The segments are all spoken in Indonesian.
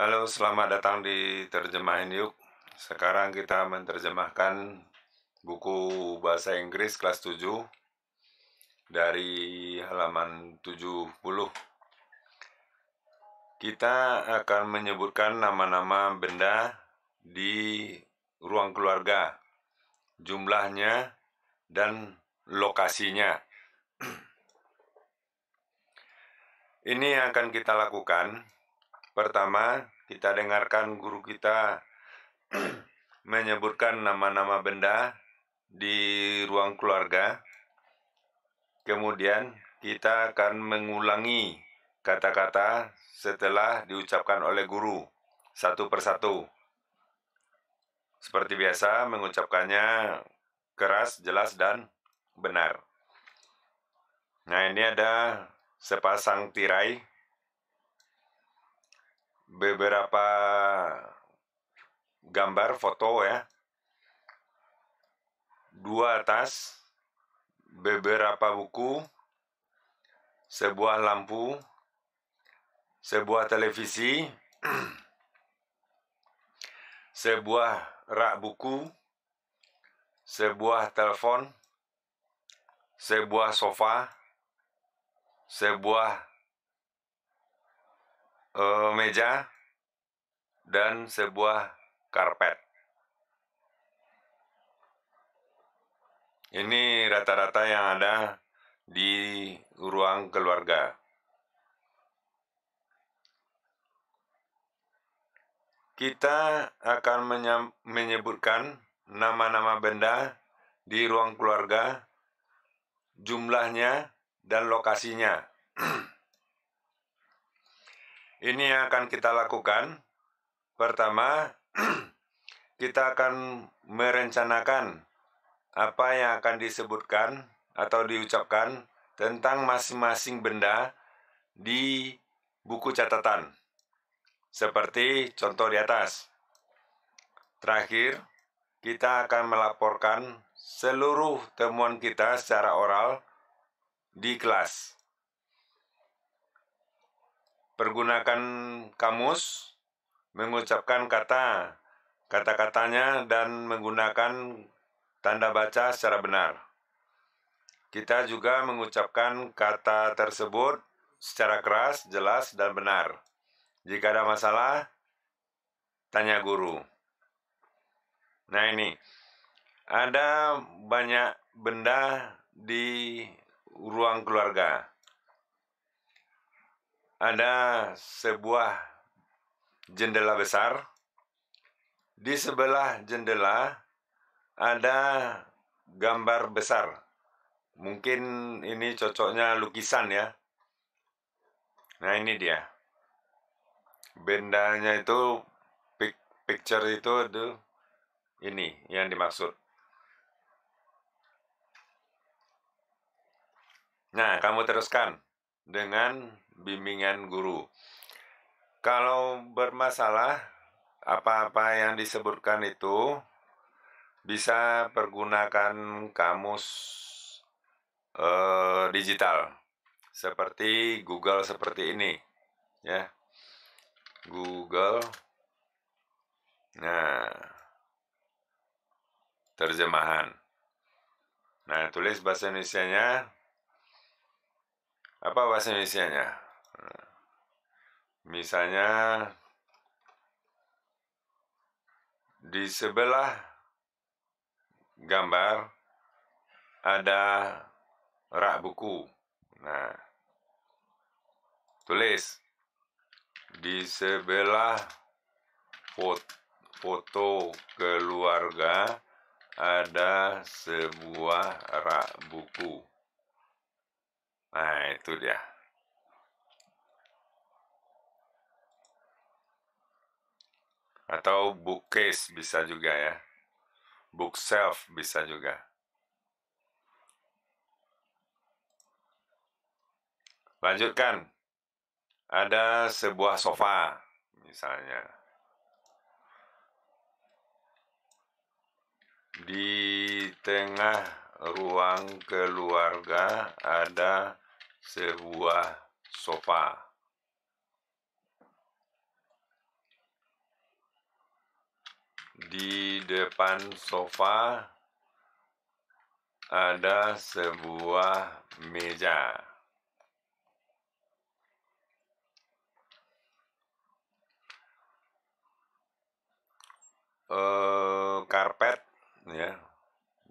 Halo, selamat datang di Terjemahin Yuk. Sekarang kita menerjemahkan buku bahasa Inggris kelas 7 dari halaman 70. Kita akan menyebutkan nama-nama benda di ruang keluarga, jumlahnya, dan lokasinya. Ini yang akan kita lakukan Pertama, kita dengarkan guru kita menyebutkan nama-nama benda di ruang keluarga. Kemudian, kita akan mengulangi kata-kata setelah diucapkan oleh guru satu persatu. Seperti biasa, mengucapkannya keras, jelas, dan benar. Nah, ini ada sepasang tirai beberapa gambar foto ya dua tas beberapa buku sebuah lampu sebuah televisi sebuah rak buku sebuah telepon sebuah sofa sebuah uh, meja dan sebuah karpet. Ini rata-rata yang ada di ruang keluarga. Kita akan menyebutkan nama-nama benda di ruang keluarga, jumlahnya, dan lokasinya. Ini yang akan kita lakukan. Pertama, kita akan merencanakan apa yang akan disebutkan atau diucapkan tentang masing-masing benda di buku catatan. Seperti contoh di atas. Terakhir, kita akan melaporkan seluruh temuan kita secara oral di kelas. Pergunakan kamus, mengucapkan kata, kata-katanya, dan menggunakan tanda baca secara benar. Kita juga mengucapkan kata tersebut secara keras, jelas, dan benar. Jika ada masalah, tanya guru. Nah ini, ada banyak benda di ruang keluarga ada sebuah jendela besar. Di sebelah jendela ada gambar besar. Mungkin ini cocoknya lukisan ya. Nah ini dia. Bendanya itu picture itu tuh ini yang dimaksud. Nah, kamu teruskan dengan bimbingan guru. Kalau bermasalah, apa-apa yang disebutkan itu bisa pergunakan kamus eh, digital seperti Google seperti ini, ya. Google. Nah, terjemahan. Nah, tulis bahasa Indonesia-nya. Apa bahasa Indonesia-nya? Misalnya di sebelah gambar ada rak buku. Nah, tulis di sebelah foto keluarga ada sebuah rak buku. Nah, itu dia. atau bookcase bisa juga ya bookshelf bisa juga lanjutkan ada sebuah sofa misalnya di tengah ruang keluarga ada sebuah sofa di depan sofa ada sebuah meja. Eh, karpet ya.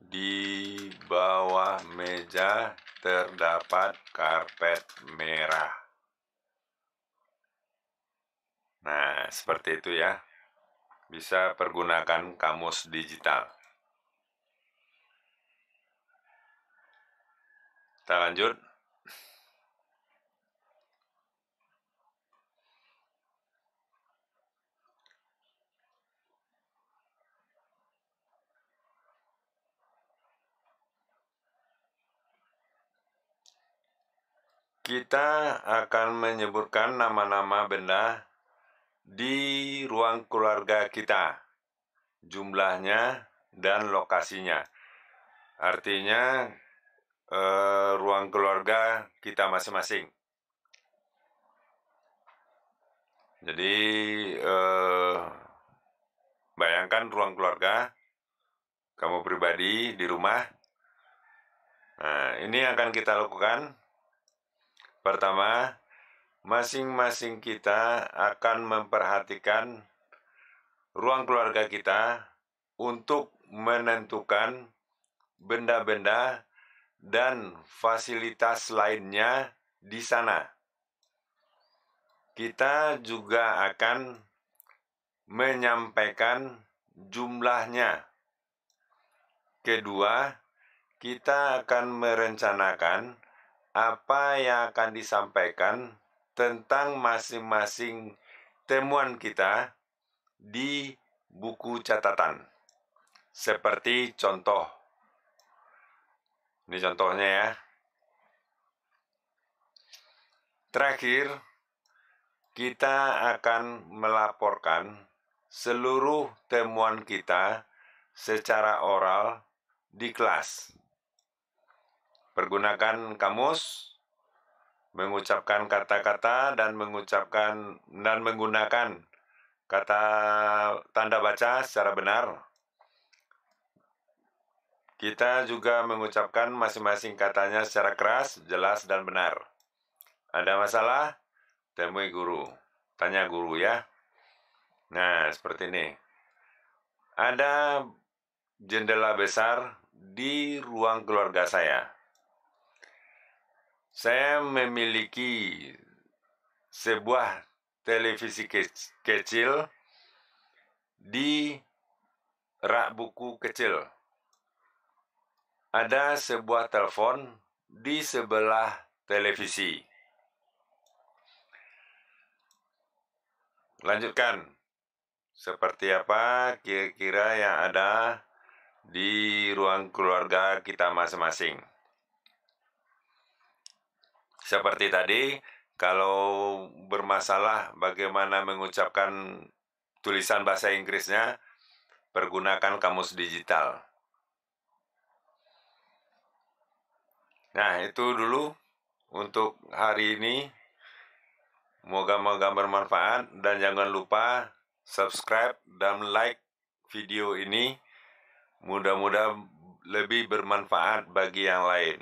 Di bawah meja terdapat karpet merah. Nah, seperti itu ya bisa pergunakan kamus digital. Kita lanjut. Kita akan menyebutkan nama-nama benda di ruang keluarga kita, jumlahnya dan lokasinya. Artinya, eh, ruang keluarga kita masing-masing. Jadi, eh, bayangkan ruang keluarga kamu pribadi di rumah. Nah, ini akan kita lakukan. Pertama, masing-masing kita akan memperhatikan ruang keluarga kita untuk menentukan benda-benda dan fasilitas lainnya di sana. Kita juga akan menyampaikan jumlahnya. Kedua, kita akan merencanakan apa yang akan disampaikan tentang masing-masing temuan kita di buku catatan. Seperti contoh. Ini contohnya ya. Terakhir, kita akan melaporkan seluruh temuan kita secara oral di kelas. Pergunakan kamus, mengucapkan kata-kata dan mengucapkan dan menggunakan kata tanda baca secara benar. Kita juga mengucapkan masing-masing katanya secara keras, jelas, dan benar. Ada masalah? Temui guru. Tanya guru ya. Nah, seperti ini. Ada jendela besar di ruang keluarga saya. Saya memiliki sebuah televisi kecil di rak buku kecil. Ada sebuah telepon di sebelah televisi. Lanjutkan. Seperti apa kira-kira yang ada di ruang keluarga kita masing-masing. Seperti tadi, kalau bermasalah bagaimana mengucapkan tulisan bahasa Inggrisnya, pergunakan kamus digital. Nah, itu dulu untuk hari ini. Moga-moga bermanfaat dan jangan lupa subscribe dan like video ini. Mudah-mudahan lebih bermanfaat bagi yang lain.